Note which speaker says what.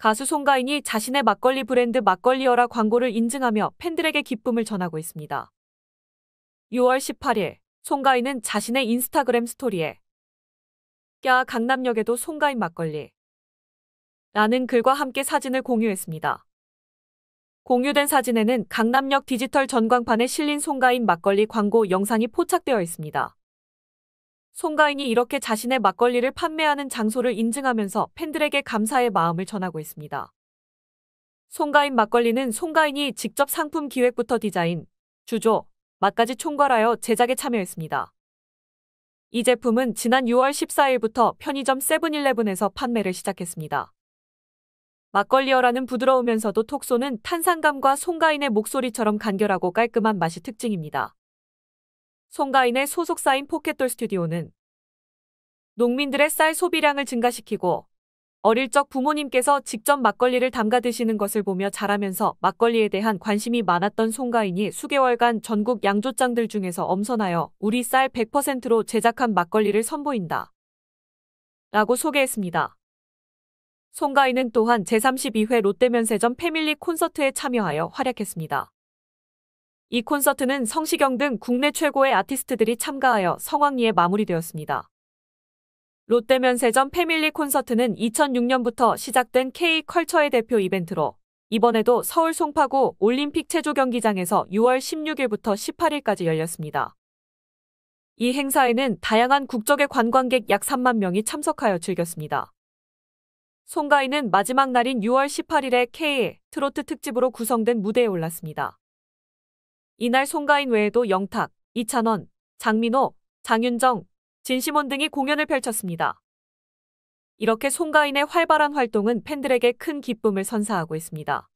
Speaker 1: 가수 송가인이 자신의 막걸리 브랜드 막걸리어라 광고를 인증하며 팬들에게 기쁨을 전하고 있습니다. 6월 18일 송가인은 자신의 인스타그램 스토리에 야 강남역에도 송가인 막걸리 라는 글과 함께 사진을 공유했습니다. 공유된 사진에는 강남역 디지털 전광판에 실린 송가인 막걸리 광고 영상이 포착되어 있습니다. 송가인이 이렇게 자신의 막걸리를 판매하는 장소를 인증하면서 팬들에게 감사의 마음을 전하고 있습니다. 송가인 막걸리는 송가인이 직접 상품 기획부터 디자인, 주조, 맛까지 총괄하여 제작에 참여했습니다. 이 제품은 지난 6월 14일부터 편의점 세븐일레븐에서 판매를 시작했습니다. 막걸리어라는 부드러우면서도 톡 쏘는 탄산감과 송가인의 목소리처럼 간결하고 깔끔한 맛이 특징입니다. 송가인의 소속사인 포켓돌 스튜디오는 농민들의 쌀 소비량을 증가시키고 어릴 적 부모님께서 직접 막걸리를 담가 드시는 것을 보며 자라면서 막걸리에 대한 관심이 많았던 송가인이 수개월간 전국 양조장들 중에서 엄선하여 우리 쌀 100%로 제작한 막걸리를 선보인다. 라고 소개했습니다. 송가인은 또한 제32회 롯데면세점 패밀리 콘서트에 참여하여 활약했습니다. 이 콘서트는 성시경 등 국내 최고의 아티스트들이 참가하여 성황리에 마무리되었습니다. 롯데면세점 패밀리 콘서트는 2006년부터 시작된 K컬처의 대표 이벤트로 이번에도 서울 송파구 올림픽 체조 경기장에서 6월 16일부터 18일까지 열렸습니다. 이 행사에는 다양한 국적의 관광객 약 3만 명이 참석하여 즐겼습니다. 송가인은 마지막 날인 6월 18일에 K 트로트 특집으로 구성된 무대에 올랐습니다. 이날 송가인 외에도 영탁, 이찬원, 장민호, 장윤정, 진시몬 등이 공연을 펼쳤습니다. 이렇게 송가인의 활발한 활동은 팬들에게 큰 기쁨을 선사하고 있습니다.